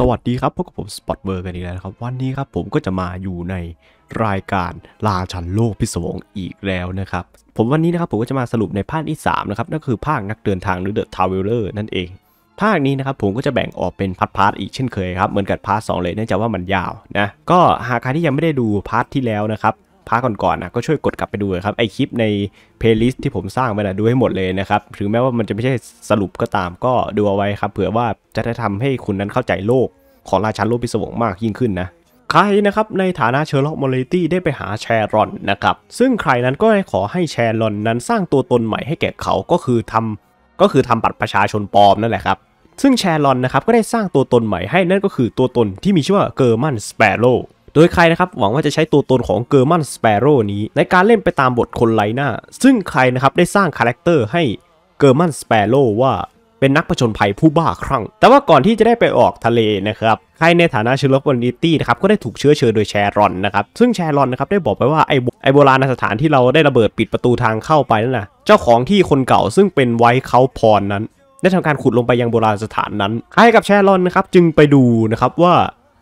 สวัสดีครับพบกับผมสปอตเบอร์กันอีกแล้วครับ วันนี้ครับผมก็จะมาอยู่ในรายการลาชันโลกพิศวงอีกแล้วนะครับ ผมวันนี้นะครับผมก็จะมาสรุปในภาคที่3นะครับนั่นคือภาคนักเดินทางหรือเดอะทาวเวลเลอร์นั่นเอง ภาคนี้นะครับผมก็จะแบ่งออกเป็นพาร์ทๆอีกเช่นเคยครับเหมือนกับพาร์ทสเลยเนื่องจากว่ามันยาวนะ ก็หากใครที่ยังไม่ได้ดูพาร์ทที่แล้วนะครับพาร์ทก่อนๆนะก็ช่วยกดกลับไปดูครับ ไอคลิปในเพลย์ลิสต์ที่ผมสร้างไว้นะดูให้หมดเลยนะครับถึงแม้ว่ามันจะไม่ใช่สรุปก็ตามก็ดูเอาไว้ครับ เผื่อว่าจะได้ทำให้คุณนั้นเข้าใจโลก ของราชันโลกพิศวงมากยิ่งขึ้นนะ ใครนะครับในฐานะเชอร์ล็อกมอริตี้ได้ไปหาแชรอนนะครับซึ่งใครนั้นก็ได้ขอให้แชรอนนั้นสร้างตัวตนใหม่ให้แก่เขาก็คือทำก็คือทำบัตรประชาชนปลอมนั่นแหละครับซึ่งแชรอนนะครับก็ได้สร้างตัวตนใหม่ให้นั่นก็คือตัวตนที่มีชื่อว่าเกอร์มันสเปโรโดยใครนะครับ หวังว่าจะใช้ตัวตนของเกอร์มันสเปโร่นี้ ในการเล่นไปตามบทคนไร้หน้า ซึ่งใครนะครับ ได้สร้างคาแรคเตอร์ให้เกอร์มันสเปโร่ว่าเป็นนักผจญภัยผู้บ้าคลั่งแต่ว่าก่อนที่จะได้ไปออกทะเลนะครับ ใครในฐานะเชลลบอลลอนิตี้นะครับ ก็ได้ถูกเชื้อเชิญโดยแชรอนนะครับ ซึ่งแชรอนนะครับ ได้บอกไปว่าไอไอโบราณสถานที่เราได้ระเบิดปิดประตูทางเข้าไปนั่นนะเจ้าของที่คนเก่าซึ่งเป็นไวทเขาพรนั้นได้ทำการขุดลงไปยังโบราณสถานนั้นใครกับแชรอนนะครับจึงไปดูนะครับว่า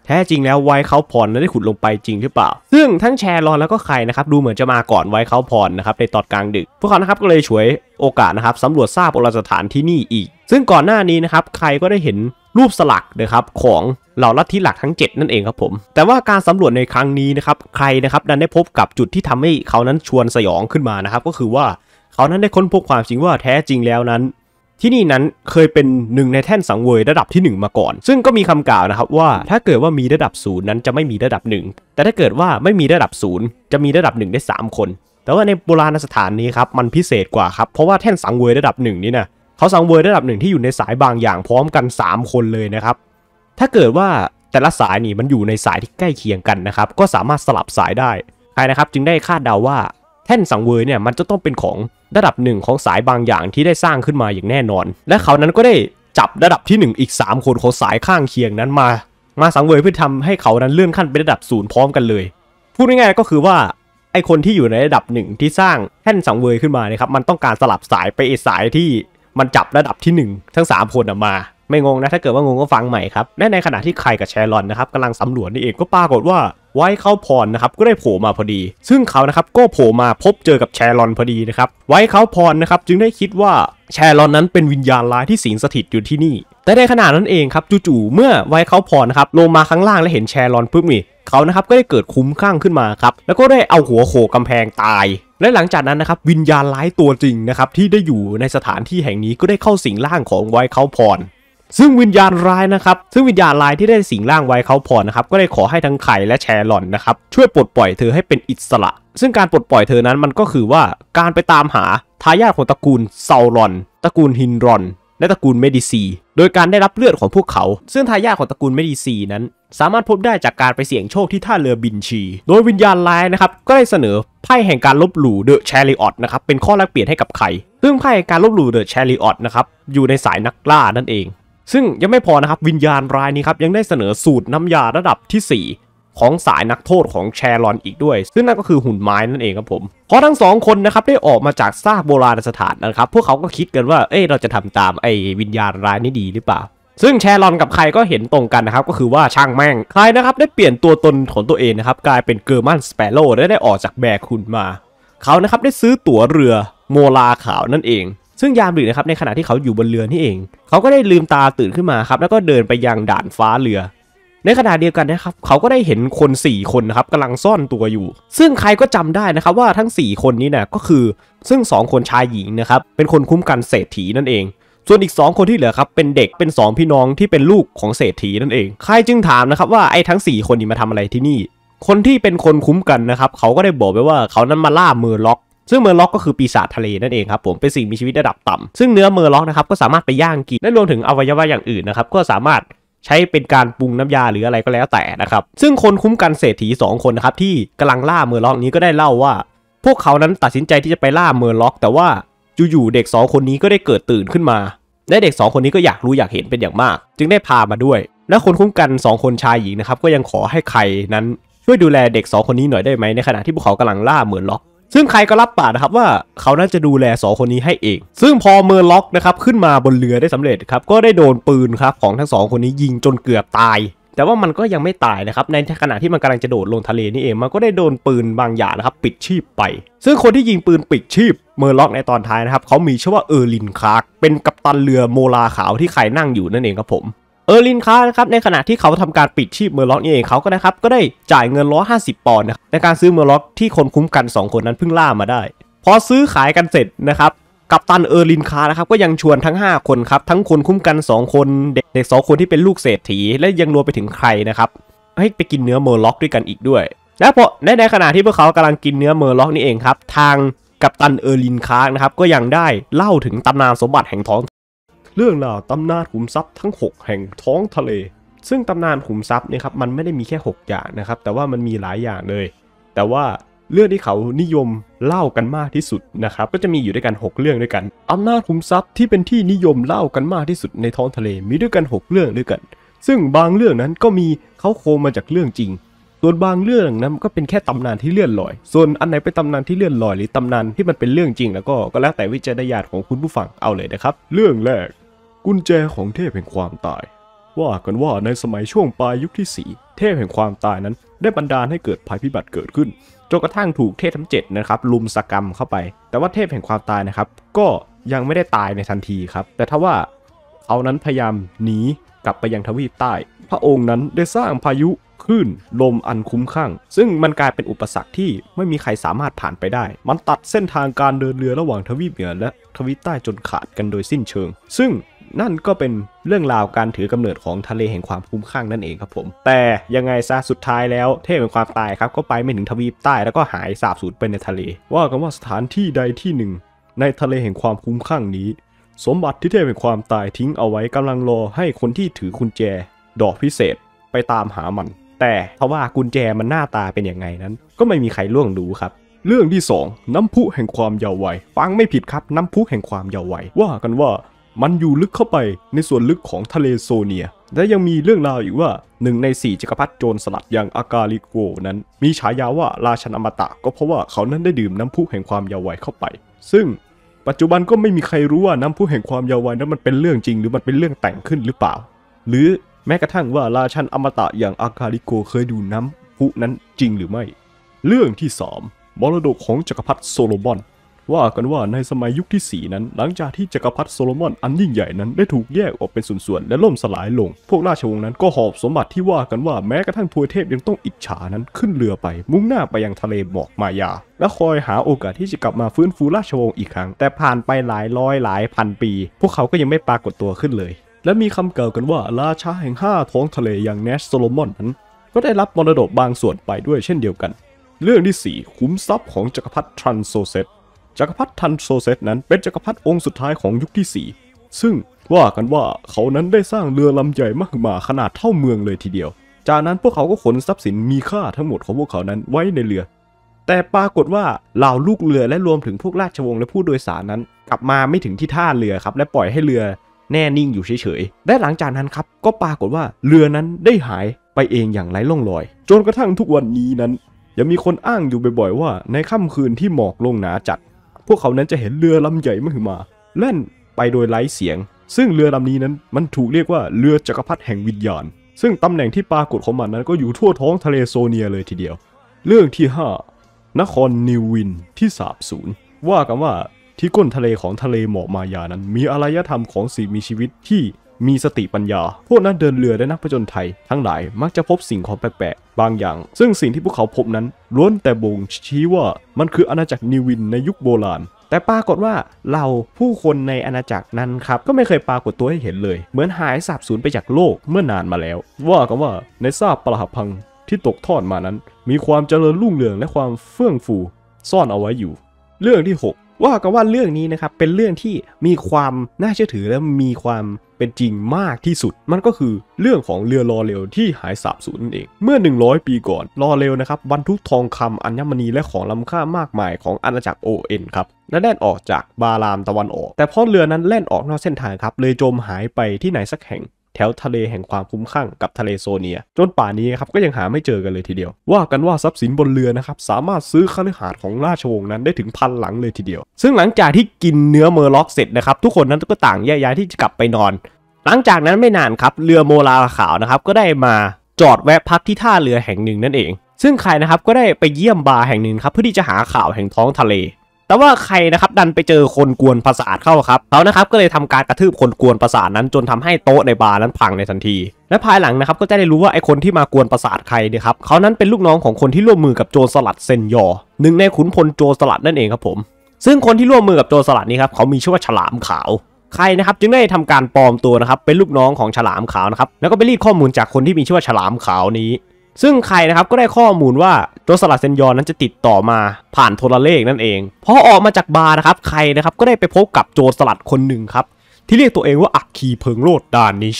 แท้จริงแล้วไวเขาพรนั้นได้ขุดลงไปจริงหรือเปล่า ซึ่งทั้งแชร์รอนแล้วก็ใครนะครับดูเหมือนจะมาก่อนไวเขาพรนะครับในตอนกลางดึก พวกเขานะครับก็เลยฉวยโอกาสนะครับสำรวจทราบโบราณสถานที่นี่อีก ซึ่งก่อนหน้านี้นะครับใครก็ได้เห็นรูปสลักนะครับของเหล่าลัทธิหลักทั้ง7นั่นเองครับผมแต่ว่าการสำรวจในครั้งนี้นะครับใครนะครับ ดันได้พบกับจุดที่ทำให้เขานั้นชวนสยองขึ้นมานะครับ ก็คือว่าเขานั้นได้ค้นพบความจริงว่าแท้จริงแล้วนั้นที่นี่นั้นเคยเป็นหนึ่งในแท่นสังเวยระดับที่ 1 มาก่อน ซึ่งก็มีคำกล่าวนะครับว่า ถ้าเกิดว่ามีระดับศูนย์นั้นจะไม่มีระดับ 1 แต่ถ้าเกิดว่าไม่มีระดับศูนย์จะมีระดับ 1 ได้ 3 คน แต่ว่าในโบราณสถานนี้ครับ มันพิเศษกว่าครับ เพราะว่าแท่นสังเวยระดับ 1 นี้นะเขาสังเวยระดับหนึ่งที่อยู่ในสายบางอย่างพร้อมกัน 3 คนเลยนะครับถ้าเกิดว่าแต่ละสายนี่มันอยู่ในสายที่ใกล้เคียงกันนะครับก็สามารถสลับสายได้ใครนะครับ จึงได้คาดเดาว่าแท่นสังเวยเนี่ยมันจะต้องเป็นของระดับหนึ่งของสายบางอย่างที่ได้สร้างขึ้นมาอย่างแน่นอน และเขานั้นก็ได้จับระดับที่ 1 อีก 3 คนของสายข้างเคียงนั้นมา มาสังเวยเพื่อทำให้เขานั้นเลื่อนขั้นเป็นระดับศูนย์พร้อมกันเลยพูดง่ายๆ ก็คือว่าไอคนที่อยู่ในระดับหนึ่งที่สร้างแท่นสังเวยขึ้นมานะครับมันต้องการสลับสายไปสายที่มันจับระดับที่ 1 ทั้ง 3คนมา ไม่งงนะถ้าเกิดว่างงก็ฟังใหม่ครับและในขณะที่ใครกับแชรลอนนะครับกำลังสำรวจนี่เองก็ปรากฏว่าไว้เข้าพรนะครับก็ได้โผล่มาพอดี ซึ่งเขานะครับก็โผล่มาพบเจอกับแชรอนพอดีนะครับไว้เข้าพรนะครับจึงได้คิดว่าแชรอนนั้นเป็นวิญญาณร้ายที่สิงสถิตอยู่ที่นี่ แต่ในขณะนั้นเองครับจู่ๆเมื่อไว้เข้าพรนะครับลงมาข้างล่างและเห็นแชรอนปุ๊บนี่เขานะครับก็ได้เกิดคุ้มข้างขึ้นมาครับแล้วก็ได้เอาหัวโขกกำแพงตาย และหลังจากนั้นนะครับวิญญาณร้ายตัวจริงนะครับที่ได้อยู่ในสถานที่แห่งนี้ก็ได้เข้าสิงร่างของไว้เข้าพรซึ่งวิญญาณร้ายนะครับ ซึ่งวิญญาณร้ายที่ได้สิงร่างไว้เขาพอนะครับ ก็ได้ขอให้ทั้งไข่และแชร์หลอนนะครับช่วยปลดปล่อยเธอให้เป็นอิสระ ซึ่งการปลดปล่อยเธอนั้นมันก็คือว่าการไปตามหาทายาทของตระกูลเซาลอน ตระกูลฮินรอน และตระกูลเมดิซี โดยการได้รับเลือดของพวกเขา ซึ่งทายาทของตระกูลเมดิซีนั้น สามารถพบได้จากการไปเสี่ยงโชคที่ท่าเรือบินชี โดยวิญญาณร้ายนะครับก็ได้เสนอไพ่แห่งการลบหลู่เดอะแชรีออตนะครับเป็นข้อแลกเปลี่ยนให้กับไข่ซึ่งไพ่การลบหลู่เดอะแชรีออตนะครับอยู่ในสายนักล่านั่นเองซึ่งยังไม่พอนะครับวิญญาณรายนี้ครับยังได้เสนอสูตรน้ำยาระดับที่ 4 ของสายนักโทษของแชรอนอีกด้วย ซึ่งนั่นก็คือหุ่นไม้นั่นเองครับผมเพราะทั้งสองคนนะครับได้ออกมาจากซากโบราณสถานนะครับ พวกเขาก็คิดกันว่าเอ้ยเราจะทำตามไอ้วิญญาณรายนี้ดีหรือเปล่าซึ่งแชรอนกับใครก็เห็นตรงกันนะครับก็คือว่าช่างแม่งใครนะครับได้เปลี่ยนตัวตนของตัวเองนะครับกลายเป็นเกอร์มันสเปโร่และได้ออกจากแบกคุณมาเขานะครับได้ซื้อตั๋วเรือโมลาขาวนั่นเองซึ่งยามดึกนะครับในขณะที่เขาอยู่บนเรือนี่เอง เขาก็ได้ลืมตาตื่นขึ้นมาครับแล้วก็เดินไปยังด่านฟ้าเรือ ในขณะเดียวกันนะครับเขาก็ได้เห็นคน 4 คนนะครับกำลังซ่อนตัวอยู่ ซึ่งใครก็จำได้นะครับว่าทั้ง 4 คนนี้นะก็คือซึ่ง 2 คนชายหญิงนะครับเป็นคนคุ้มกันเศรษฐีนั่นเอง ส่วนอีก 2 คนที่เหลือครับเป็นเด็กเป็น2พี่น้องที่เป็นลูกของเศรษฐีนั่นเองใครจึงถามนะครับว่าไอ้ทั้ง 4 คนนี้มาทำอะไรที่นี่ คนที่เป็นคนคุ้มกันนะครับเขาก็ได้บอกไปว่าเขานั้นมาล่ามือล็อกซึ่งเมอร์ล็อกก็คือปีศาจทะเลนั่นเองครับผม เป็นสิ่งมีชีวิตระดับต่ำซึ่งเนื้อเมอร์ล็อกนะครับก็สามารถไปย่างกิน และรวมถึงอวัยวะอย่างอื่นนะครับก็สามารถใช้เป็นการปรุงน้ำยาหรืออะไรก็แล้วแต่นะครับ ซึ่งคนคุ้มกันเศรษฐี 2 คนนะครับที่กำลังล่าเมอร์ล็อกนี้ก็ได้เล่าว่า พวกเขานั้นตัดสินใจที่จะไปล่าเมอร์ล็อกแต่ว่าอยู่ๆเด็ก 2 คนนี้ก็ได้เกิดตื่นขึ้นมาและเด็ก 2 คนนี้ก็อยากรู้อยากเห็นเป็นอย่างมาก จึงได้พามาด้วย และคนคุ้มกัน 2 คนชายหญิงนะครับก็ยังขอให้ใครนั้น ช่วยดูแลเด็ก 2 คนนี้หน่อยได้ไหมในขณะที่พวกเขากำลังล่าเมอนล็อกซึ่งใครก็รับปากนะครับว่าเขาน่าจะดูแลสองคนนี้ให้เอง ซึ่งพอเมอร์ล็อกนะครับขึ้นมาบนเรือได้สำเร็จครับก็ได้โดนปืนครับของทั้งสองคนนี้ยิงจนเกือบตาย แต่ว่ามันก็ยังไม่ตายนะครับในขณะที่มันกำลังจะโดดลงทะเลนี่เองมันก็ได้โดนปืนบางอย่างนะครับปิดชีพไป ซึ่งคนที่ยิงปืนปิดชีพ เมอร์ล็อกในตอนท้ายนะครับเขามีชื่อว่าเออร์ลินคาร์กเป็นกัปตันเรือโมลาขาวที่ใครนั่งอยู่นั่นเองครับผมเออร์ลินคาร์นะครับในขณะที่เขาทำการปิดชีพเมอร์ล็อกนี่เอง เขาก็นะครับก็ได้จ่ายเงินร้อยห้าสิบปอนด์ในการซื้อเมอร์ล็อกที่คนคุ้มกัน 2 คนนั้นเพิ่งล่ามาได้ พอซื้อขายกันเสร็จนะครับกัปตันเออร์ลินคาร์นะครับก็ยังชวนทั้ง 5 คนครับทั้งคนคุ้มกัน 2 คนเด็กสองคนที่เป็นลูกเศรษฐีและยังรวมไปถึงใครนะครับให้ไปกินเนื้อเมอร์ล็อกด้วยกันอีกด้วย และพอในในขณะที่พวกเขากำลังกินเนื้อเมอร์ล็อกนี่เองครับทางกัปตันเออร์ลินคาร์นะครับก็ยังได้เล่าถึงตำนานสมบัติแห่งท้องเรื่องราวตำนานขุมทรัพย์ทั้ง 6 แห่งท้องทะเล ซึ่งตำนานขุมทรัพย์เนี่ยครับมันไม่ได้มีแค่6อย่างนะครับ แต่ว่ามันมีหลายอย่างเลย แต่ว่าเรื่องที่เขานิยมเล่ากันมากที่สุดนะครับก็จะมีอยู่ด้วยกัน 6 เรื่องด้วยกันอำนาจขุมทรัพย์ที่เป็นที่นิยมเล่ากันมากที่สุดในท้องทะเลมีด้วยกัน 6 เรื่องด้วยกัน ซึ่งบางเรื่องนั้นก็มีเขาโคมาจากเรื่องจริง ส่วนบางเรื่องนั้นก็เป็นแค่ตำนานที่เลื่อนลอย ส่วนอันไหนเป็นตำนานที่เลื่อนลอย หรือตำนานที่มันเป็นเรื่องจริง แล้วก็ก็แล้วแต่วิจารณญาณของคุณผู้ฟังเอาเลยนะครับเรื่องแรกกุญแจของเทพแห่งความตาย ว่ากันว่าในสมัยช่วงปลายยุคที่สีเทพแห่งความตายนั้นได้บันดาลให้เกิดภัยพิบัติเกิดขึ้น จนกระทั่งถูกเทพทั้งเจ็ดนะครับลุมสกรรมเข้าไป แต่ว่าเทพแห่งความตายนะครับก็ยังไม่ได้ตายในทันทีครับ แต่ถ้าว่าเอานั้นพยายามหนีกลับไปยังทวีปใต้ พระองค์นั้นได้สร้างพายุคลื่นลมอันคุ้มข้าง ซึ่งมันกลายเป็นอุปสรรคที่ไม่มีใครสามารถผ่านไปได้ มันตัดเส้นทางการเดินเรือระหว่างทวีปเหนือและทวีปใต้จนขาดกันโดยสิ้นเชิง ซึ่งนั่นก็เป็นเรื่องราวการถือกำเนิดของทะเลแห่งความคุ้มค่างนั่นเองครับผม แต่ยังไงซะสุดท้ายแล้ว เทพแห่งความตายครับก็ไปไม่ถึงทวีปใต้แล้วก็หายสาบสูญไปในทะเล ว่ากันว่าสถานที่ใดที่หนึ่ง ในทะเลแห่งความคุ้มค่างนี้ สมบัติที่เทพแห่งความตายทิ้งเอาไว้กำลังรอให้คนที่ถือกุญแจดอกพิเศษไปตามหามัน แต่เพราะว่ากุญแจมันหน้าตาเป็นยังไงนั้น ก็ไม่มีใครล่วงรู้ครับ เรื่องที่ 2 น้ำพุแห่งความ เยาว์วัยฟังไม่ผิดครับน้ำพุแห่งความเยาว์วัยว่ากันว่ามันอยู่ลึกเข้าไปในส่วนลึกของทะเลโซเนีย และยังมีเรื่องราวอีกว่าหนึ่งในสี่จักรพรรดิโจรสลัดอย่างอากาลิโกนั้นมีฉายาว่าราชนอมตะ ก็เพราะว่าเขานั้นได้ดื่มน้ำพุแห่งความยาวไวัยเข้าไป ซึ่งปัจจุบันก็ไม่มีใครรู้ว่าน้ำพุแห่งความยาวไวัยนั้นมันเป็นเรื่องจริงหรือมันเป็นเรื่องแต่งขึ้นหรือเปล่า หรือแม้กระทั่งว่าราชนอมตะอย่างอากาลิโกเคยดูน้ำพุนั้นจริงหรือไม่ เรื่องที่3มรดกของจักรพรรดิโซโลมอนว่ากันว่าในสมัยยุคที่ 4 นั้น หลังจากที่จกักรพรรดิโซโลมอน อันยิ่งใหญ่นั้นได้ถูกแยกออกเป็นส่วนๆ และล่มสลายลง พวกราชวงศ์นั้นก็หอบสมบัติที่ว่ากันว่าแม้กระทั่งทวยเทพยังต้องอิจฉานั้นขึ้นเรือไป มุ่งหน้าไปยังทะเลหมอกมายา และคอยหาโอกาสที่จะกลับมาฟื้นฟูราชวงศ์อีกครั้ง แต่ผ่านไปหลายร้อยหลายพันปี พวกเขาก็ยังไม่ปรากฏตัวขึ้นเลย และมีคำก่ากันว่าราชาแห่งห้าท้องทะเลอย่างเนสโซโลมอนนั้น ก็ได้รับมรดกบางส่วนไปด้วยเช่นเดียวกัน เรื่องที่4ขุมทรัพย์ของจกักรพรรดิทรันโซเซตจักรพรรดิทันโซเซตนั้นเป็นจักรพรรดิองค์สุดท้ายของยุคที่ 4 ซึ่งว่ากันว่าเขานั้นได้สร้างเรือลำใหญ่มากมาขนาดเท่าเมืองเลยทีเดียว จากนั้นพวกเขาก็ขนทรัพย์สินมีค่าทั้งหมดของพวกเขานั้นไว้ในเรือ แต่ปรากฏว่าเหล่าลูกเรือและรวมถึงพวกราชวงศ์และผู้โดยสารนั้น กลับมาไม่ถึงที่ท่าเรือครับและปล่อยให้เรือ แน่นิ่งอยู่เฉยๆและหลังจากนั้นครับก็ปรากฏว่าเรือนั้นได้หายไปเองอย่างไร้ร่องรอย จนกระทั่งทุกวันนี้นั้นยังมีคนอ้างอยู่บ่อยๆว่า ในค่ำคืนที่หมอกลงหนาจัดพวกเขานั้นจะเห็นเรือลำใหญ่มหึมาแล่นไปโดยไร้เสียง ซึ่งเรือลำนี้นั้นมันถูกเรียกว่าเรือจักรพรรดิแห่งวิญญาณซึ่งตำแหน่งที่ปรากฏของมันนั้นก็อยู่ทั่วท้องทะเลโซเนียเลยทีเดียว เรื่องที่ 5 นคร นิววินที่สาบสูญว่ากันว่าที่ก้นทะเลของทะเลหมอกมายานั้น มีอารยธรรมของสิ่งมีชีวิตที่มีสติปัญญา พวกนักเดินเรือและนักผจญไทย ทั้งหลายมักจะพบสิ่งของแปลกๆ บางอย่าง ซึ่งสิ่งที่พวกเขาพบนั้นล้วนแต่บ่งชี้ว่ามันคืออาณาจักรนิวินในยุคโบราณ แต่ปรากฏว่าเราผู้คนในอาณาจักรนั้นครับ ก็ไม่เคยปรากฏตัวให้เห็นเลย เหมือนหายสาบสูญไปจากโลกเมื่อนานมาแล้ว ว่ากันว่าในซาบปรหพังที่ตกทอดมานั้น มีความเจริญรุ่งเรืองและความเฟื่องฟู ซ่อนเอาไว้อยู่ เรื่องที่ 6ว่ากันว่าเรื่องนี้นะครับ เป็นเรื่องที่มีความน่าเชื่อถือและมีความเป็นจริงมากที่สุด มันก็คือเรื่องของเรือลอเรลที่หายสาบสูญนั่นเอง เมื่อ 100 ปีก่อนลอเรลนะครับบรรทุกทองคำอัญมณีและของล้าค่ามากมายของอาณาจักรโอเอ็นครับและแล่นออกจากบารามตะวันออก แต่พอเรือนั้นแล่นออกนอกเส้นทางครับเลยจมหายไปที่ไหนสักแห่งแถวทะเลแห่งความคุ้มข้างกับทะเลโซเนียจนป่านี้ครับก็ยังหาไม่เจอกันเลยทีเดียว ว่ากันว่าทรัพย์สินบนเรือนะครับ สามารถซื้อคฤหาสน์ของราชวงศ์นั้นได้ถึงพันหลังเลยทีเดียว ซึ่งหลังจากที่กินเนื้อเมอร์ล็อกเสร็จนะครับทุกคนนั้นก็ต่างแยกย้ายที่จะกลับไปนอน หลังจากนั้นไม่นานครับเรือโมลาขาวนะครับก็ได้มาจอดแวะพักที่ท่าเรือแห่งหนึ่งนั่นเอง ซึ่งใครนะครับก็ได้ไปเยี่ยมบาร์แห่งหนึ่งครับเพื่อที่จะหาข่าวแห่งท้องทะเลแต่ว่าใครนะครับดันไปเจอคนกวนประสาทเข้าครับเขานะครับก็เลยทำการกระทืบคนกวนประสาทนั้น จนทำให้โต๊ะในบาร์นั้นพังในทันที และภายหลังนะครับก็จะได้รู้ว่าไอ้คนที่มากวนประสาทใครเนี่ยครับเขานั้นเป็นลูกน้องของคนที่ร่วมมือกับโจรสลัดเซนยอ หนึ่งในขุนพลโจรสลัดนั่นเองครับผมซึ่งคนที่ร่วมมือกับโจรสลัดนี้ครับเขามีชื่อว่าฉลามขาว ใครนะครับจึงได้ทำการปลอมตัวนะครับเป็นลูกน้องของฉลามขาวนะครับแล้วก็ไปรีดข้อมูลจากคนที่มีชื่อว่าฉลามขาวนี้ซึ่งใครนะครับก็ได้ข้อมูลว่าโจสลัดเซนยอนนั้นจะติดต่อมาผ่านโทรเลขนั่นเองพอออกมาจากบาร์นะครับใครนะครับก็ได้ไปพบกับโจรสลัดคนหนึ่งครับ ที่เรียกตัวเองว่าอักคีเพิงโรดดานิช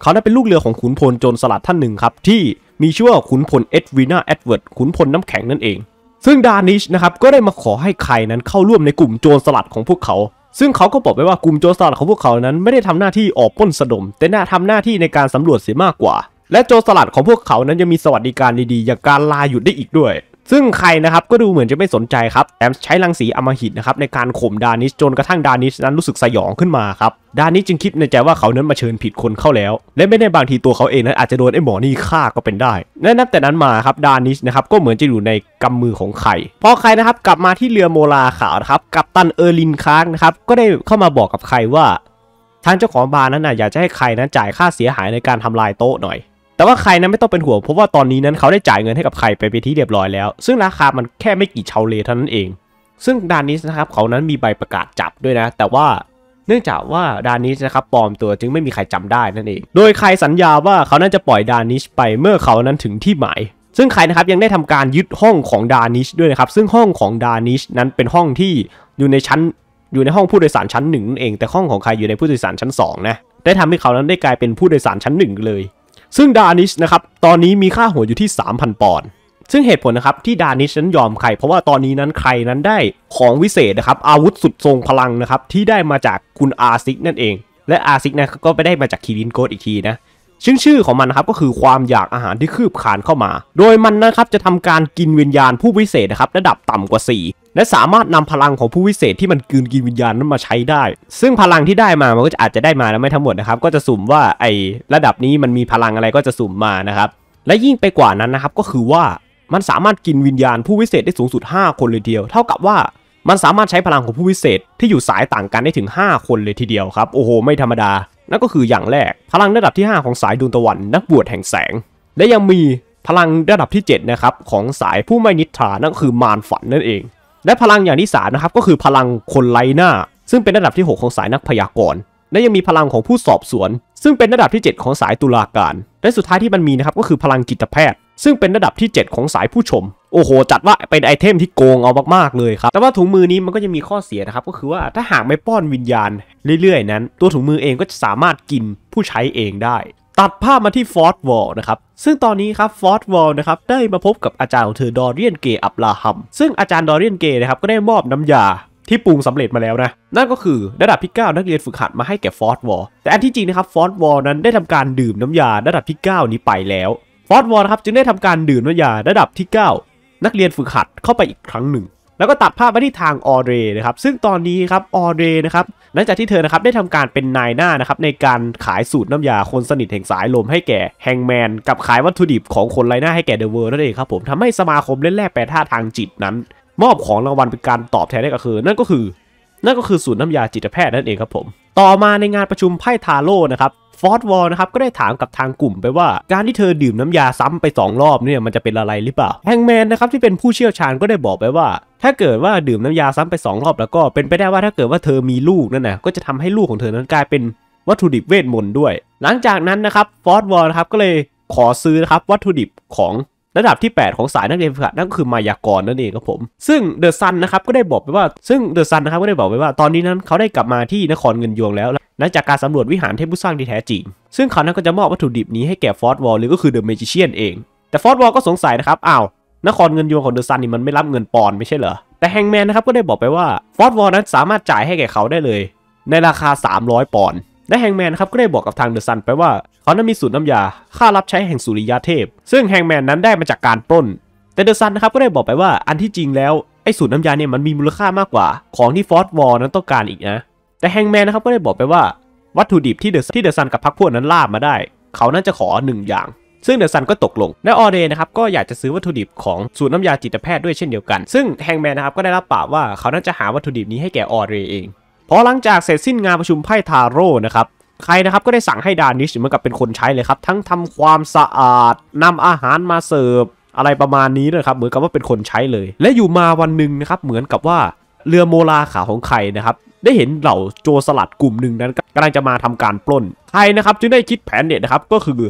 เขาได้เป็นลูกเรือของขุนพลโจรสลัดท่านหนึ่งครับ ที่มีชื่อว่าขุนพลเอ็ดวินาเอ็ดเวิร์ดขุนพลน้ำแข็งนั่นเอง ซึ่งดานิชนะครับก็ได้มาขอให้ใครนั้นเข้าร่วมในกลุ่มโจรสลัดของพวกเขา ซึ่งเขาก็บอกไปว่ากลุ่มโจรสลัดของพวกเขานั้นไม่ได้ทำหน้าที่ออกป้นสะดม แต่น่าทำหน้าที่ในการสำรวจเสียมากกว่าและโจรสลัดของพวกเขานั้น ยังมีสวัสดิการดีๆ อย่างการลาหยุดได้อีกด้วย ซึ่งใครนะครับก็ดูเหมือนจะไม่สนใจครับแอมใช้ลังสีอมหิตนะครับในการข่มดานิชจนกระทั่งดานิชนั้นรู้สึกสยองขึ้นมาครับดานิชจึงคิดในใจว่าเขานั้นมาเชิญผิดคนเข้าแล้ว และไม่ได้บางทีตัวเขาเองนั้นอาจจะโดนไอ้หมอนี่ฆ่าก็เป็นได้ และนับแต่นั้นมาครับดานิชนะครับก็เหมือนจะอยู่ในกำมือของใครพอใครนะครับกลับมาที่เรือโมลาขาวนะครับกัปตันเออรลินค้างนะครับก็ได้เข้ามาบอกกับใครว่าทางเจ้าของบาร์นั้นนะอยากจะให้ใครนั้นจ่ายค่าเสียหายในการทำลายโต๊ะหน่อยแต่ว่าใครนั้นไม่ต้องเป็นห่วงเพราะว่าตอนนี้นั้นเขาได้จ่ายเงินให้กับใครไปไปที่เรียบร้อยแล้ว ซึ่งราคามันแค่ไม่กี่เชาเลเท่านั้นเอง ซึ่งดานิสนะครับเขานั้นมีใบประกาศจับด้วยนะ แต่ว่า เนื่องจากว่าดานิชนะครับปลอมตัวจึงไม่มีใครจำได้นั่นเองโดยใครสัญญาว่าเขานั้นจะปล่อยดานิชไปเมื่อเขานั้นถึงที่หมาย ซึ่งใครนะครับยังได้ทำการยึดห้องของดานิชด้วยนะครับซึ่งห้องของดานิชนั้นเป็นห้องที่อยู่ในชั้นอยู่ในห้องผู้โดยสารชั้นหนึ่งนั่นเองแต่ห้องของใครอยู่ในผู้โดยสารชั้น2นะได้ทำให้เขานั้นได้กลายเป็นผู้โดยสารชั้น1เลยซึ่งดานิชนะครับ ตอนนี้มีค่าหัวอยู่ที่ 3,000 ปอนด์ซึ่งเหตุผลนะครับ ที่ดานิชนั้นยอมใครเพราะว่าตอนนี้นั้นใครนั้นได้ของวิเศษนะครับ อาวุธสุดทรงพลังนะครับ ที่ได้มาจากคุณอาซิกนั่นเอง และอาซิกนะก็ไปได้มาจากคีรินโกดอีกทีนะชื่อชื่อของมันนะครับก็คือความอยากอาหารที่คืบคานเข้ามา โดยมันนะครับจะทำการกินวิญญาณผู้วิเศษนะครับระดับต่ำกว่า 4 และสามารถนำพลังของผู้วิเศษที่มันกินกินวิญญาณนั้นมาใช้ได้ ซึ่งพลังที่ได้มา มันก็จะอาจจะได้มาแล้วไม่ทั้งหมดนะครับ ก็จะสุ่มว่าไอ้ระดับนี้มันมีพลังอะไรก็จะสุ่มมานะครับ และยิ่งไปกว่านั้นนะครับก็คือว่ามันสามารถกินวิญญาณผู้วิเศษได้สูงสุด 5 คนเลยเดียว เท่ากับว่ามันสามารถใช้พลังของผู้วิเศษที่อยู่สายต่างกันได้ถึง 5 คนเลยทีเดียวครับโอ้โหไม่ธรรมดานั่นก็คืออย่างแรกพลังระดับที่ 5 ของสายดวงตะวัน นักบวชแห่งแสง และยังมีพลังระดับที่7นะครับของสายผู้ไม่นิทรานั่นก็คือมารฝันนั่นเอง และพลังอย่างที่3นะครับก็คือพลังคนไร้หน้า ซึ่งเป็นระดับที่ 6 ของสายนักพยากรณ์และยังมีพลังของผู้สอบสวนซึ่งเป็นระดับที่ 7 ของสายตุลาการ และสุดท้ายที่มันมีนะครับก็คือพลังจิตแพทย์ ซึ่งเป็นระดับที่ 7 ของสายผู้ชมโอ้โห จัดว่าเป็นไอเทมที่โกงเอามาก ๆ เลยครับ แต่ว่าถุงมือนี้มันก็จะมีข้อเสียนะครับ ก็คือว่าถ้าหากไม่ป้อนวิญญาณเรื่อย ๆ นั้น ตัวถุงมือเองก็จะสามารถกินผู้ใช้เองได้ ตัดภาพมาที่ฟอร์ดวอลนะครับ ซึ่งตอนนี้ครับฟอร์ดวอลนะครับ ได้มาพบกับอาจารย์ของเธอ ดอเรียนเกออับราฮัม ซึ่งอาจารย์ดอเรียนเกนะครับก็ได้มอบน้ำยาที่ปรุงสำเร็จมาแล้วนะ นั่นก็คือระดับที่9นักเรียนฝึกหัดมาให้แก่ฟอร์ดวอล แต่อันที่จริงนะครับฟอร์ดวอลนั้นได้ทำการดื่มน้ำยาระดับที่9นี้ไปแล้วฟอร์ดวอลนะครับจึงได้ทำการดื่มน้ำยาระดับที่ 9นักเรียนฝึกหัดเข้าไปอีกครั้งหนึ่ง แล้วก็ตัดภาพไปที่ทางออเดรนะครับซึ่งตอนนี้ครับออเดรนะครับหลังจากที่เธอนะครับได้ทำการเป็นนายหน้านะครับในการขายสูตรน้ำยาคนสนิทแห่งสายลมให้แก่แฮงแมนกับขายวัตถุดิบของคนไร้หน้าให้แก่เดอะเวิร์นั่นเองครับผมทำให้สมาคมเล่นแร่แปรธาตุทางจิตนั้น มอบของรางวัลเป็นการตอบแทนได้ก็คือนั่นก็คือ นั่นก็คือสูตรน้ำยาจิตแพทย์นั่นเองครับผมต่อมาในงานประชุมไพ่ทาโร่นะครับฟอร์ดวอลนะครับก็ได้ถามกับทางกลุ่มไปว่า การที่เธอดื่มน้ำยาซ้ำไป 2 รอบเนี่ยมันจะเป็นอะไรหรือเปล่าแฮงแมนนะครับที่เป็นผู้เชี่ยวชาญก็ได้บอกไปว่า ถ้าเกิดว่าดื่มน้ำยาซ้ำไป 2 รอบแล้วก็เป็นไปได้ว่าถ้าเกิดว่าเธอมีลูกนั่นนะก็จะทำให้ลูกของเธอนั้นกลายเป็นวัตถุดิบเวทมนต์ด้วย หลังจากนั้นนะครับฟอร์ดวอลนะครับก็เลยขอซื้อนะครับวัตถุดิบของระดับที่ 8 ของสายนักเรียนฝึกหัดนั่นก็คือมายากรนั่นเองครับผม ซึ่งเดอะซันนะครับก็ได้บอกไปว่า ซึ่งเดอะซันนะครับก็ได้บอกไปว่า ตอนนี้นั้นเขาได้กลับมาที่นครเงินยวงแล้วหลังจากการสำรวจวิหารเทพผู้สร้างที่แท้จริง ซึ่งเขานั้นก็จะมอบวัตถุดิบนี้ให้แก่ฟอร์ดวอลหรือก็คือเดอะเมจิเชียนเอง แต่ฟอร์ดวอลก็สงสัยนะครับ อ้าว นครเงินยวงของเดอะซันนี่มันไม่รับเงินปอนไม่ใช่เหรอ แต่แฮงแมนนะครับก็ได้บอกไปว่า ฟอร์ดวอลนั้นสามารถจ่ายให้แก่เขาได้เลย ในราคา 300 ปอนด์และแฮงแมนนะครับก็ได้บอกกับทางเดอะซันไปว่าเขานั้นมีสูตรน้ำยาค่ารับใช้แห่งสุริยะเทพ ซึ่งแฮงแมนนั้นได้มาจากการปล้น แต่เดอะซันนะครับก็ได้บอกไปว่าอันที่จริงแล้ว ไอ้สูตรน้ำยาเนี่ยมันมีมูลค่ามากกว่า ของที่ฟอร์ดวอลนั้นต้องการอีกนะแต่แฮงแมนนะครับก็ได้บอกไปว่าวัตถุดิบที่เดอะที่เดอะซันกับพรรคพวกนั้นล่ามาได้ เขานั่นจะขอหนึ่งอย่าง ซึ่งเดอะซันก็ตกลง และออเดนะครับก็อยากจะซื้อวัตถุดิบของสูตรน้ำยาจิตแพทย์ด้วยเช่นเดียวกันซึ่งแฮงแมนนะครับก็ได้รับปากว่าเขานั่นจะหาวัตถุดิบนี้ให้แก่ออเดเองพอหลังจากเสร็จสิ้นงานประชุมไพ่ทาโร่นะครับใครนะครับก็ได้สั่งให้ดานิชเหมือนกับเป็นคนใช้เลยครับ ทั้งทำความสะอาด นำอาหารมาเสิร์ฟ อะไรประมาณนี้นะครับ เหมือนกับว่าเป็นคนใช้เลย และอยู่มาวันหนึ่งนะครับเหมือนกับว่าเรือโมลาขาของใครนะครับได้เห็นเหล่าโจรสลัดกลุ่มหนึ่งนั้นกำลังจะมาทำการปล้นใครนะครับ จึงได้คิดแผนเด็ดนะครับก็คือ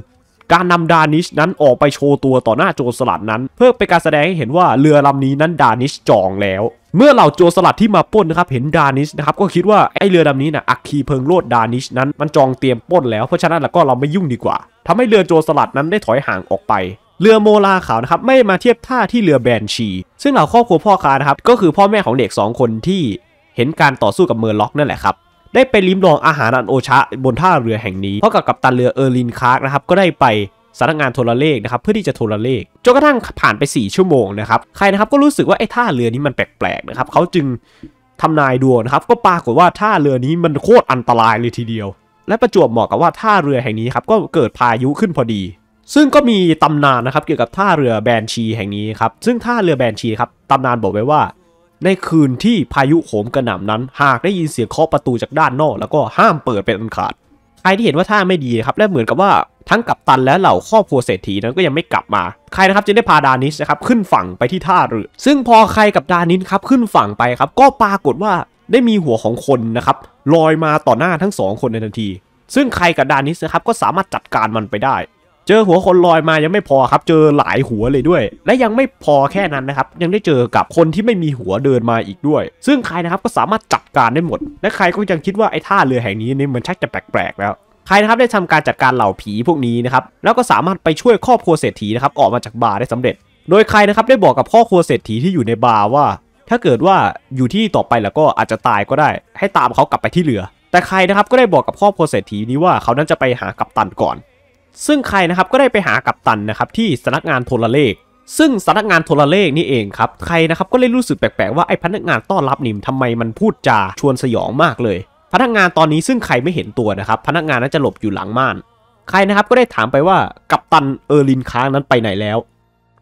การนำดานิชนั้นออกไปโชว์ตัวต่อหน้าโจรสลัดนั้น เพื่อเป็นการแสดงให้เห็นว่าเรือลำนี้นั้นดานิชจองแล้ว เมื่อเหล่าโจรสลัดที่มาป้นนะครับ เห็นดานิชนะครับ ก็คิดว่าไอเรือลำนี้นะอักคีเพิงโลดดานิชนั้นมันจองเตรียมป้นแล้ว เพราะฉะนั้นแล้วก็เราไม่ยุ่งดีกว่า ทำให้เรือโจรสลัดนั้นได้ถอยห่างออกไป เรือโมลาขาวนะครับไม่มาเทียบท่าที่เรือแบนชี ซึ่งเหล่าครอบครัวพ่อค้านะครับก็คือพ่อแม่ของเด็ก 2 คนที่ เห็นการต่อสู้กับเมอร์ล็อกนั่นแหละครับได้ไปลิ้มลองอาหารอันโอชะบนท่าเรือแห่งนี้ เพราะกับกัปตันเรือเออร์ลินคาร์กนะครับก็ได้ไปสำนักงานโทรเลขนะครับเพื่อที่จะโทรเลขจนกระทั่งผ่านไป 4 ชั่วโมงนะครับใครนะครับก็รู้สึกว่าไอ้ท่าเรือนี้มันแปลกๆนะครับเขาจึงทำนายดวงนะครับก็ปรากฏว่าท่าเรือนี้มันโคตรอันตรายเลยทีเดียว และประจวบเหมาะกับว่าท่าเรือแห่งนี้ครับก็เกิดพายุขึ้นพอดี ซึ่งก็มีตำนานนะครับเกี่ยวกับท่าเรือแบนชีแห่งนี้ครับซึ่งท่าเรือแบนชีครับตำนานบอกไว้ว่าในคืนที่พายุโหมกระหน่ำนั้น หากได้ยินเสียงเคาะประตูจากด้านนอกแล้วก็ห้ามเปิดเป็นอันขาด ใครที่เห็นว่าท่าไม่ดีครับ และเหมือนกับว่าทั้งกัปตันและเหล่าครอบครัวเศรษฐีนั้นก็ยังไม่กลับมา ใครนะครับจึงได้พาดานิสนะครับขึ้นฝั่งไปที่ท่าเรือ ซึ่งพอใครกับดานิสครับขึ้นฝั่งไปครับ ก็ปรากฏว่าได้มีหัวของคนนะครับลอยมาต่อหน้าทั้งสองคนในทันที ซึ่งใครกับดานิสครับก็สามารถจัดการมันไปได้เจอหัวคนลอยมายังไม่พอครับเจอหลายหัวเลยด้วย และยังไม่พอแค่นั้นนะครับ ยังได้เจอกับคนที่ไม่มีหัวเดินมาอีกด้วย ซึ่งใครนะครับก็สามารถจัดการได้หมด และใครก็ยังคิดว่าไอ้ท่าเรือแห่งนี้นี่มันชักจะแปลกๆแล้ว ใครนะครับได้ทำการจัดการเหล่าผีพวกนี้นะครับแล้วก็สามารถไปช่วยครอบครัวเศรษฐีนะครับออกมาจากบาร์ได้สำเร็จ โดยใครนะครับได้บอกกับครอบครัวเศรษฐีที่อยู่ในบาร์ว่า ถ้าเกิดว่าอยู่ที่ต่อไปแล้วก็อาจจะตายก็ได้ ให้ตามเขากลับไปที่เรือ แต่ใครนะครับก็ได้บอกกับครอบครัวเศรษฐีนี้ว่าเขานั้นจะไปหากัปตันก่อนซึ่งใครนะครับก็ได้ไปหากับตันนะครับที่สนักงานโทรเลข ซึ่งสนักงานโทรเลขนี่เองครับ ใครนะครับก็เลยรู้สึกแปลกๆว่าไอ้พนักงานต้อนรับนิมทำไมมันพูดจาชวนสยองมากเลย พนักงานตอนนี้ซึ่งใครไม่เห็นตัวนะครับ พนักงานน่าจะหลบอยู่หลังม่าน ใครนะครับก็ได้ถามไปว่ากัปตันเออรลินค้างนั้นไปไหนแล้ว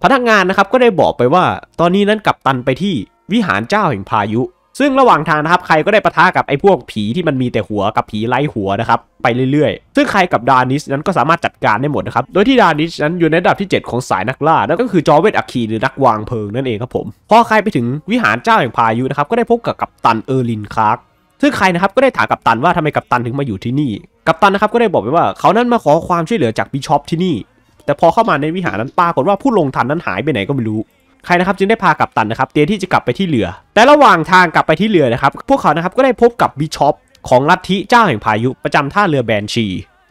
พนักงานนะครับก็ได้บอกไปว่า ตอนนี้นั้นกัปตันไปที่วิหารเจ้าแห่งพายุซึ่งระหว่างทางนะครับ ใครก็ได้ปะทะกับไอ้พวกผีที่มันมีแต่หัวกับผีไล่หัวนะครับ ไปเรื่อยๆ ซึ่งใครกับดานิชนั้นก็สามารถจัดการได้หมดนะครับ โดยที่ดานิชนั้นอยู่ในระดับที่ 7 ของสายนักล่า นั่นก็คือจอเวตอัคี หรือนักวางเพลิงนั่นเองครับผม พอใครไปถึงวิหารเจ้าแห่งพายุนะครับ ก็ได้พบกับกัปตันเออร์ลินคาร์กซึ่งใครนะครับก็ได้ถามกัปตันว่าทำไมกัปตันถึงมาอยู่ที่นี่ กัปตันนะครับก็ได้บอกไปว่า เขานั้นมาขอความช่วยเหลือจากบิชอปที่นี่แต่พอเข้ามาในวิหารนั้นปรากฏว่าผู้ลงทันนั้นหายไปไหนก็ไม่รู้ใครนะครับจึงได้พากับตันนะครับเตรียมที่จะกลับไปที่เรือ แต่ระหว่างทางกลับไปที่เรือนะครับพวกเขานะครับก็ได้พบกับบิชอปของลัทธิเจ้าแห่งพายุประจำท่าเรือแบนชี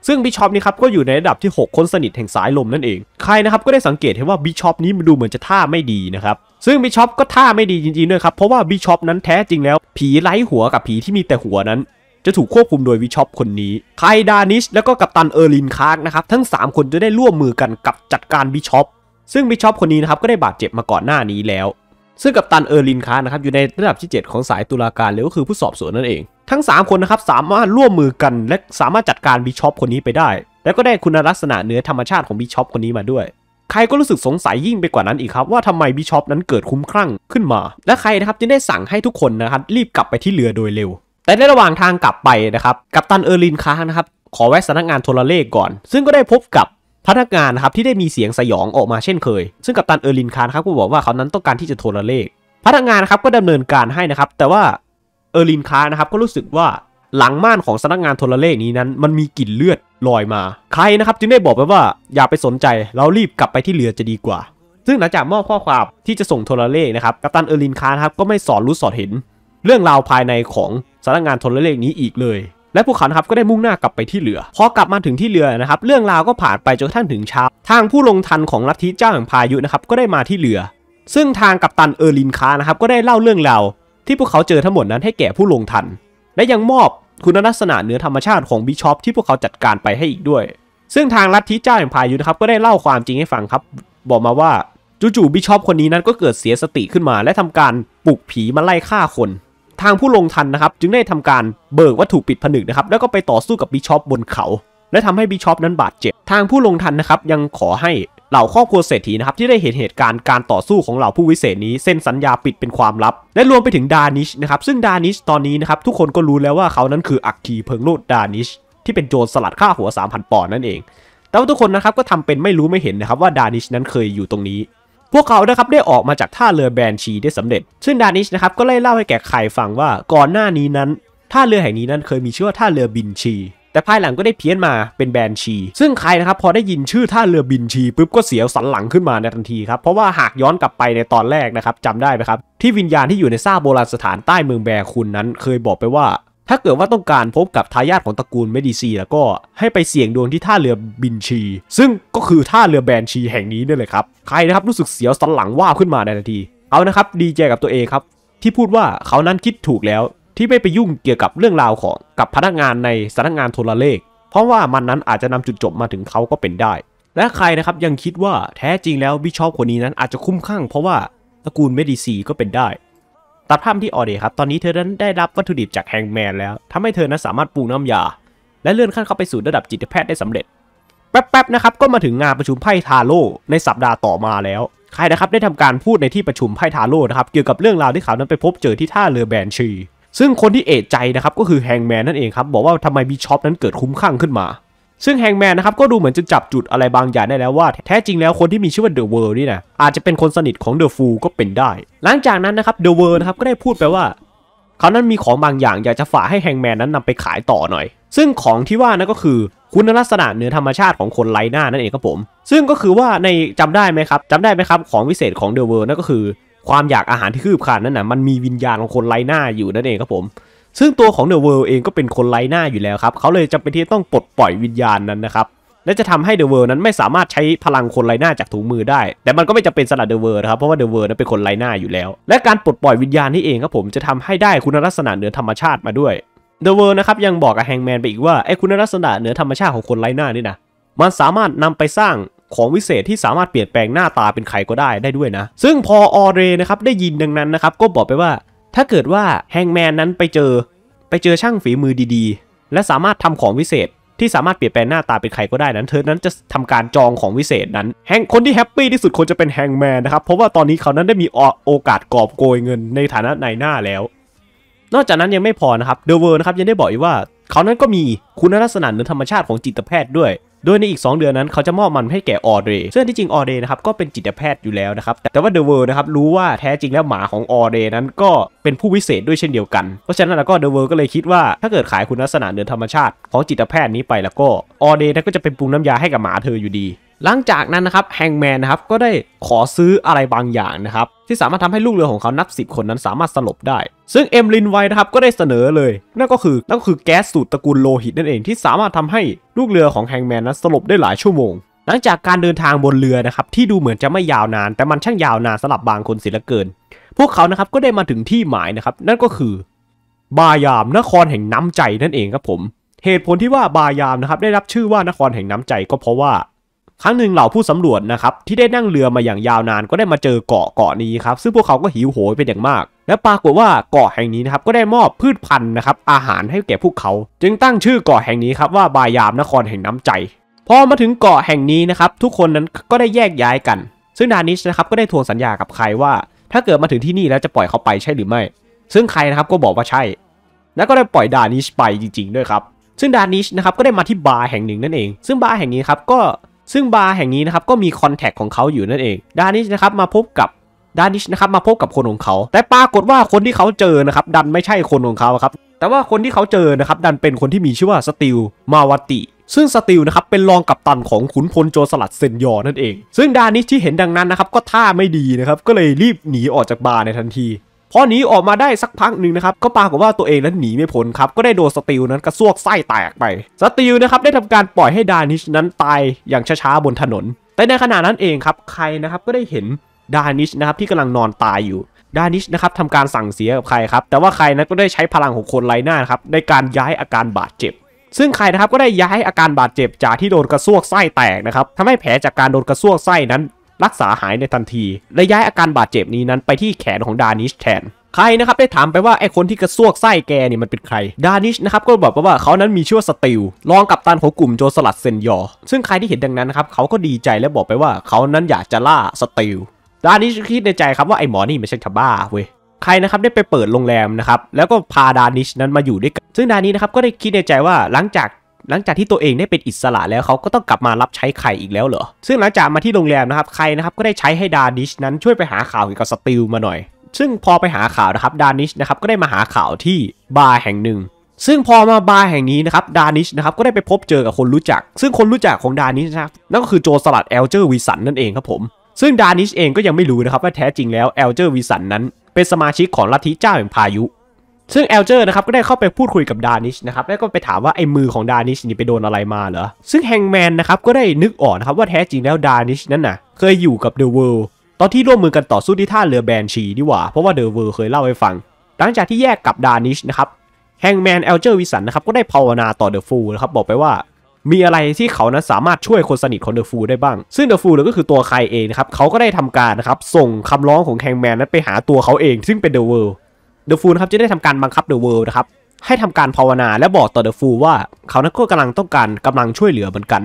ซึ่งบิชอปนี่ครับก็อยู่ในระดับที่6 คนสนิทแห่งสายลมนั่นเอง ใครนะครับก็ได้สังเกตเห็นว่าบิชอปนี้มันดูเหมือนจะท่าไม่ดีนะครับซึ่งบิชอปก็ท่าไม่ดีจริงๆด้วยครับเพราะว่าบิชอปนั้นแท้จริงแล้ว ผีไร้หัวกับผีที่มีแต่หัวนั้น จะถูกควบคุมโดยวิชอปคนนี้ไคดานิชแล้วก็กัปตันเออร์ลินคาร์กนะครับทั้ง 3 คนจะได้ร่วมมือกันกับจัดการวิชอปซึ่งบิชอปคนนี้นะครับก็ได้บาดเจ็บมาก่อนหน้านี้แล้วซึ่งกับตันเออร์ลินคานะครับอยู่ในระดับที่ 7 ของสายตุลาการหรือก็คือผู้สอบสวนนั่นเอง ทั้ง 3 คนนะครับสามารถร่วมมือกันและสามารถจัดการบิชอปคนนี้ไปได้ และก็ได้คุณลักษณะเนื้อธรรมชาติของบิชอปคนนี้มาด้วย ใครก็รู้สึกสงสัยยิ่งไปกว่านั้นอีกครับ ว่าทำไมบิชอปนั้นเกิดคุ้มคลั่งขึ้นมา และใครนะครับจึงได้สั่งให้ทุกคนนะครับรีบกลับไปที่เรือโดยเร็ว แต่ในระหว่างทางกลับไปนะครับกับตันเออร์ลินคานะครับขอแวะสำนักงานโทรเลขก่อน ซึ่งก็ได้พบกับพนักงานนะครับที่ได้มีเสียงสยองออกมาเช่นเคย ซึ่งกัปตันเออร์ลินคารครับก็บอกว่าเขานั้นต้องการที่จะโทรเลขพนักงานครับก็ดำเนินการให้นะครับ แต่ว่าเออร์ลินคารนะครับ ก็รู้สึกว่าหลังม่านของสนักงานโทรเลขนี้นั้น มันมีกลิ่นเลือดลอยมาใครนะครับจึงได้บอกไปว่าอย่าไปสนใจเรารีบกลับไปที่เรือจะดีกว่า ซึ่งหลังจากมอบข้อความที่จะส่งโทรเลขนะครับกัปตันเออร์ลินคารครับก็ไม่สอนรู้สอดเห็น เรื่องราวภายในของสนักงานโทรเลขนี้อีกเลยและพวกเขาครับก็ได้มุ่งหน้ากลับไปที่เรือ พอกลับมาถึงที่เรือนะครับเรื่องราวก็ผ่านไปจนกระทั่งถึงเช้าทางผู้ลงทันของลัทธิเจ้าแห่งพายุนะครับก็ได้มาที่เรือ ซึ่งทางกัปตันเออร์ลินคานะครับก็ได้เล่าเรื่องราวที่พวกเขาเจอทั้งหมดนั้นให้แก่ผู้ลงทัน และยังมอบคุณลักษณะเหนือธรรมชาติของบิชอป ที่พวกเขาจัดการไปให้อีกด้วย ซึ่งทางลัทธิเจ้าแห่งพายุนะครับก็ได้เล่าความจริงให้ฟังครับ บอกมาว่าจู่ๆบิชอปคนนี้นั้นก็เกิดเสียสติขึ้นมา และทำการปลุกผีมาไล่ฆ่าคนทางผู้ลงทันนะครับ จึงได้ทำการเบิกวัตถุปิดผนึกนะครับแล้วก็ไปต่อสู้กับบิชอปบนเขา และทำให้บิชอปนั้นบาดเจ็บ ทางผู้ลงทันนะครับยังขอให้เหล่าครอบครัวเศรษฐีนะครับที่ได้เห็นเหตุการณ์การต่อสู้ของเหล่าผู้วิเศษนี้เซ็นสัญญาปิดเป็นความลับ และรวมไปถึงดานิชนะครับซึ่งดานิชตอนนี้นะครับทุกคนก็รู้แล้วว่าเขานั้นคืออักคีเพิงโลดดานิช ที่เป็นโจรสลัดฆ่าหัว 3,000 ปอนด์นั่นเอง แต่ว่าทุกคนนะครับก็ทำเป็นไม่รู้ไม่เห็นนะครับว่าดานิชนั้นเคยอยู่ตรงนี้พวกเขานะครับได้ออกมาจากท่าเรือแบนชี ได้สำเร็จ ซึ่งดานิชนะครับก็เล่เล่าให้แก่ไข่ฟังว่าก่อนหน้านี้นั้นท่าเรือแห่งนี้นั้นเคยมีชื่อว่าท่าเรือบินชี แต่ภายหลังก็ได้เพี้ยนมาเป็นแบนชี ซึ่งใครนะครับพอได้ยินชื่อท่าเรือบินชีปุ๊บก็เสียวสันหลังขึ้นมาในทันทีครับเพราะว่าหากย้อนกลับไปในตอนแรกนะครับจำได้ไหมครับที่วิญญาณที่อยู่ในซ่าโบราณสถานใต้เมืองแบคุณนั้น เคยบอกไปว่าถ้าเกิดว่าต้องการพบกับทายาทของตระกูลเมดิซีแล้วก็ให้ไปเสี่ยงดวงที่ท่าเรือบินชี ซึ่งก็คือท่าเรือแบนชีแห่งนี้นี่เลยครับ ใครนะครับรู้สึกเสียวสันหลังว่าขึ้นมาในทันที เอานะครับดีใจกับตัวเองครับ ที่พูดว่าเขานั้นคิดถูกแล้วที่ไม่ไปยุ่งเกี่ยวกับเรื่องราวของกับพนักงานในสำนักงานโทรเลข เพราะว่ามันนั้นอาจจะนำจุดจบมาถึงเขาก็เป็นได้ และใครนะครับยังคิดว่าแท้จริงแล้วบิชอปคนนี้นั้นอาจจะคุ้มข้างเพราะว่าตระกูลเมดิซีก็เป็นได้ตัดภาพที่ออเดครับ ตอนนี้เธอนั้นได้รับวัตถุดิบจากแฮงแมนแล้ว ทำให้เธอนั้นสามารถปรุงน้ำยา และเลื่อนขั้นเข้าไปสู่ระดับจิตแพทย์ได้สำเร็จ แป๊บๆนะครับก็มาถึงงานประชุมไพ่ทาโร่ในสัปดาห์ต่อมาแล้ว ใครนะครับได้ทำการพูดในที่ประชุมไพ่ทาโร่นะครับเกี่ยวกับเรื่องราวที่เขานั้นไปพบเจอที่ท่าเรือแบนชี ซึ่งคนที่เอะใจนะครับก็คือแฮงแมนนั่นเองครับบอกว่าทำไมบิชอปนั้นเกิดคุ้มข้างขึ้นมาซึ่งแฮงแมนนะครับก็ดูเหมือนจะจับจุดอะไรบางอย่างได้แล้วว่า แท้จริงแล้วคนที่มีชื่อว่าเดอะเวิร์นี่นะอาจจะเป็นคนสนิทของเดอะฟูก็เป็นได้ หลังจากนั้นนะครับเดอะเวิร์นะครับก็ได้พูดไปว่า เขานั้นมีของบางอย่างอยากจะฝากให้แฮงแมนนั้นนำไปขายต่อหน่อย ซึ่งของที่ว่านั่นก็คือคุณลักษณะเหนือธรรมชาติของคนไร้หน้านั่นเองครับผม ซึ่งก็คือว่าในจำได้ไหมครับจำได้ไหมครับของวิเศษของเดอะเวิร์นั่นก็คือความอยากอาหารที่คืบคานนั่นนะมันมีวิญญาณของคนไร้หน้าอยู่นั่นเองครับผมซึ่งตัวของเดอะเวิลด์เองก็เป็นคนไร้หน้าอยู่แล้วครับเขาเลยจำเป็นที่ต้องปลดปล่อยวิญญาณนั้นนะครับและจะทำให้เดอะเวิลด์นั้นไม่สามารถใช้พลังคนไร้หน้าจากถุงมือได้ แต่มันก็ไม่จำเป็นสำหรับเดอะเวิลด์นะครับเพราะว่าเดอะเวิลด์นั้นเป็นคนไร้หน้าอยู่แล้ว และการปลดปล่อยวิญญาณนี่เองครับผมจะทำให้ได้คุณลักษณะเหนือธรรมชาติมาด้วยเดอะเวิลด์นะครับยังบอกกับแฮงแมนไปอีกว่าไอ้คุณลักษณะเหนือธรรมชาติของคนไร้หน้านี่นะมันสามารถนำไปสร้างของวิเศษที่สามารถเปลี่ยนแปลงหน้าตาเป็นใครก็ได้ได้ด้วยนะ ซึ่งพอออเรนะครับได้ยินดังนั้นนะครับก็บอกไปว่าถ้าเกิดว่าแฮงแมนนั้นไปเจอไปเจอช่างฝีมือดีๆ และสามารถทำของวิเศษ ที่สามารถเปลี่ยนแปลงหน้าตาเป็นใครก็ได้นั้นเธอนั้นจะทำการจองของวิเศษนั้นแฮงคนที่แฮปปี้ที่สุดคนจะเป็นแฮงแมนนะครับ เพราะว่าตอนนี้เขานั้นได้มีโอกาสกอบโกยเงินในฐานะนายหน้าแล้ว นอกจากนั้นยังไม่พอนะครับเดอะเวิร์นะครับ ยังได้บอกอีกว่า เขานั้นก็มีคุณลักษณะเหนือธรรมชาติของจิตแพทย์ด้วยโดยในอีก 2 เดือนนั้นเขาจะมอบมันให้แก่ออเดย์ซึ่งที่จริง ออเดย์นะครับก็เป็นจิตแพทย์อยู่แล้วนะครับ แต่ว่าเดอะเวิร์นะครับรู้ว่าแท้จริงแล้วหมาของออเดย์นั้นก็เป็นผู้วิเศษด้วยเช่นเดียวกัน เพราะฉะนั้นแล้วก็เดอะเวิร์ก็เลยคิดว่าถ้าเกิดขายคุณลักษณะเดือนธรรมชาติของจิตแพทย์นี้ไปแล้วก็ออเดย์นั้นก็จะเป็นปรุงน้ำยาให้กับหมาเธออยู่ดีหลังจากนั้นนะครับแฮงแมนนะครับก็ได้ขอซื้ออะไรบางอย่างนะครับที่สามารถทำให้ลูกเรือของเขา นับ10คนนั้นสามารถสลบได้ ซึ่งเอ็มลินไวนะครับก็ได้เสนอเลยนั่นก็คือนั่นก็คือแก๊สสูตรตระกูลโลหิตนั่นเอง ที่สามารถทำให้ลูกเรือของแฮงแมนนั้นสลบได้หลายชั่วโมง หลังจากการเดินทางบนเรือนะครับที่ดูเหมือนจะไม่ยาวนาน แต่มันช่างยาวนานสำหรับบางคนเสียเหลือเกิน พวกเขานะครับก็ได้มาถึงที่หมายนะครับนั่นก็คือ บายาม นครแห่งน้ำใจนั่นเองครับผมเหตุผลที่ว่าบายามนะครับได้รับชื่อว่านครแห่งน้ำใจ ก็เพราะว่าครั้งหนึ่งเหล่าผู้สำรวจนะครับที่ได้นั่งเรือมาอย่างยาวนาน ก็ได้มาเจอเกาะเกาะนี้ครับ ซึ่งพวกเขาก็หิวโหยเป็นอย่างมาก และปรากฏว่าเกาะแห่งนี้นะครับก็ได้มอบพืชพันธุ์นะครับอาหารให้แก่พวกเขาจึงตั้งชื่อเกาะแห่งนี้ครับว่าบายามนครแห่งน้ำใจ พอมาถึงเกาะแห่งนี้นะครับทุกคนนั้นก็ได้แยกย้ายกัน ซึ่งดานิชนะครับก็ได้ทวงสัญญากับใครว่า ถ้าเกิดมาถึงที่นี่แล้วจะปล่อยเขาไปใช่หรือไม่ ซึ่งใครนะครับก็บอกว่าใช่ แล้วก็ได้ปล่อยดานิชไปจริง ๆด้วยครับ ซึ่งดานิชนะครับก็ได้มาที่บาร์แห่งหนึ่งนั่นเอง ซึ่งบาร์แห่งนี้ครับก็ซึ่งบาร์แห่งนี้นะครับก็มีคอนแทคของเขาอยู่นั่นเองดานิชนะครับมาพบกับดานิชนะครับมาพบกับคนของเขา แต่ปรากฏว่าคนที่เขาเจอนะครับดันไม่ใช่คนของเขาครับแต่ว่าคนที่เขาเจอนะครับดันเป็นคนที่มีชื่อว่าสติล มาวติ ซึ่งสติลนะครับเป็นรองกัปตันของขุนพลโจสลัดเซนยอนั่นเอง ซึ่งดานิชที่เห็นดังนั้นนะครับก็ท่าไม่ดีนะครับก็เลยรีบหนีออกจากบาร์ในทันทีพอหนีออกมาได้สักพักหนึ่งนะครับก็ปรากฏว่าตัวเองนั้นหนีไม่พ้นครับก็ได้โดนสติลนั้นกระซวกไส้แตกไป สติลนะครับได้ทำการปล่อยให้ดานิชนั้นตายอย่างช้าๆบนถนน แต่ในขณะนั้นเองครับใครนะครับก็ได้เห็นดานิชนะครับที่กำลังนอนตายอยู่ดานิชนะครับทำการสั่งเสียกับใครครับแต่ว่าใครนั้นก็ได้ใช้พลังของคนไรหน้าครับในการย้ายอาการบาดเจ็บ ซึ่งใครนะครับก็ได้ย้ายอาการบาดเจ็บจากที่โดนกระซวกไส้แตกนะครับทำให้แผลจากการโดนกระซวกไส้นั้นรักษาหายในทันทีและย้ายอาการบาดเจ็บนี้นั้นไปที่แขนของดานิชแทน ใครนะครับได้ถามไปว่าไอคนที่กระซวกไส้แกนี่มันเป็นใคร ดานิชนะครับก็บอกว่าเขานั้นมีชื่อสติลรองกับตันของกลุ่มโจสลัดเซนยอ ซึ่งใครที่เห็นดังนั้นนะครับเขาก็ดีใจและบอกไปว่าเขานั้นอยากจะล่าสติลดานิชคิดในใจครับว่าไอหมอนี่ไม่ใช่ชาวบ้าเว้ย ใครนะครับได้ไปเปิดโรงแรมนะครับแล้วก็พาดานิชนั้นมาอยู่ด้วยกัน ซึ่งดานิชนะครับก็ได้คิดในใจว่าหลังจากหลังจากที่ตัวเองได้เป็นอิสระแล้วเขาก็ต้องกลับมารับใช้ไข่อีกแล้วเหรอ ซึ่งหลังจากมาที่โรงแรมนะครับไข่นะครับก็ได้ใช้ให้ดานิชนั้นช่วยไปหาข่าวเกี่ยวกับสติลมาหน่อย ซึ่งพอไปหาข่าวนะครับดานิชนะครับก็ได้มาหาข่าวที่บาร์แห่งหนึ่ง ซึ่งพอมาบาร์แห่งนี้นะครับดานิชนะครับก็ได้ไปพบเจอกับคนรู้จัก ซึ่งคนรู้จักของดานิชนะครับนั่นก็คือโจสลัดเอลเจอร์วิสันนั่นเองครับผม ซึ่งดานิชเองก็ยังไม่รู้นะครับว่าแท้จริงแล้วเอลเจอร์วิสันนั้นเป็นสมาชิกของลัทธิเจ้าแห่งพายุซึ่งเอลเจอร์นะครับก็ได้เข้าไปพูดคุยกับดานิชนะครับแล้วก็ไปถามว่า ไอ้มือของดานิชนี่ไปโดนอะไรมาเหรอซึ่งแฮงแมนนะครับก็ได้นึกออกนะครับว่าแท้จริงแล้วดานิชนั้นน่ะเคยอยู่กับเดอะเวิลด์ตอนที่ร่วมมือกันต่อสู้ที่ท่าเรือแบนชีดีกว่า เพราะว่าเดอะเวิลด์เคยเล่าให้ฟังหลังจากที่แยกกับดานิชนะครับแฮงแมนเอลเจอร์วิสันนะครับก็ได้ภาวนาต่อเดอะฟูลนะครับบอกไปว่า มีอะไรที่เขานั้นสามารถช่วยคนสนิทของเดอะฟูลได้บ้าง ซึ่งเดอะฟูลก็คือตัวใครเองนะครับเขาก็ได้ทำการนะครับส่งคำร้องของแฮงแมนนั้นไปหาตัวเขาเองซึ่งเป็นเดอะเวิลด์เดอะฟูลนะครับจะได้ทำการบังคับเดอะเวิลด์นะครับให้ทำการภาวนาและบอกต่อเดอะฟูลว่าเขานั้นก็กำลังต้องการกำลังช่วยเหลือเหมือนกัน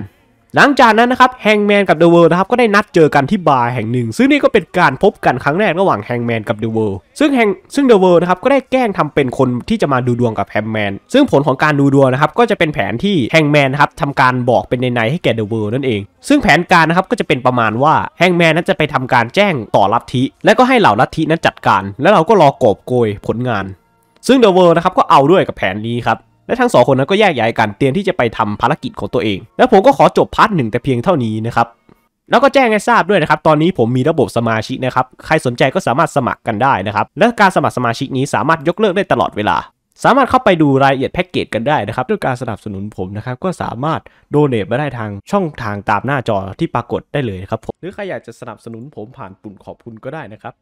หลังจากนั้นนะครับแฮงแมนกับเดอะเวิรด์นะครับก็ได้นัดเจอกันที่บาร์แห่งหนึ่ง ซึ่งนี่ก็เป็นการพบกันครั้งแรกระหว่างแฮงแมนกับเดอะเวิรด์ซึ่งแฮงซึ่งเดอะเวิรด์นะครับก็ได้แกล้งทำเป็นคนที่จะมาดูดวงกับแฮงแมนซึ่งผลของการดูดวงนะครับก็จะเป็นแผนที่แฮงแมนครับทำการบอกเป็นในนให้แก่เดอะเวิรด์นั่นเองซึ่งแผนการนะครับก็จะเป็นประมาณว่าแฮงแมนนั้นจะไปทำการแจ้งต่อลัทธิและก็ให้เหล่าลัทธินั้นจัดการ แล้วเราก็รอกอบโกยผลงาน ซึ่งเดอะเวิรด์นะครับก็เอาด้วยกับแผนนี้ครับและทั้งสองคนนั้นก็แยกย้ายกันเตรียมที่จะไปทำภารกิจของตัวเอง และผมก็ขอจบพาร์ทหนึ่งแต่เพียงเท่านี้นะครับแล้วก็แจ้งให้ทราบด้วยนะครับ ตอนนี้ผมมีระบบสมาชิกนะครับ ใครสนใจก็สามารถสมัครกันได้นะครับ และการสมัครสมาชิกนี้สามารถยกเลิกได้ตลอดเวลา สามารถเข้าไปดูรายละเอียดแพ็กเกจกันได้นะครับด้วยการสนับสนุนผมนะครับก็สามารถโดเนทมาได้ทางช่องทางตามหน้าจอที่ปรากฏได้เลยครับผมหรือใครอยากจะสนับสนุนผมผ่านปุ่มขอบคุณก็ได้นะครับ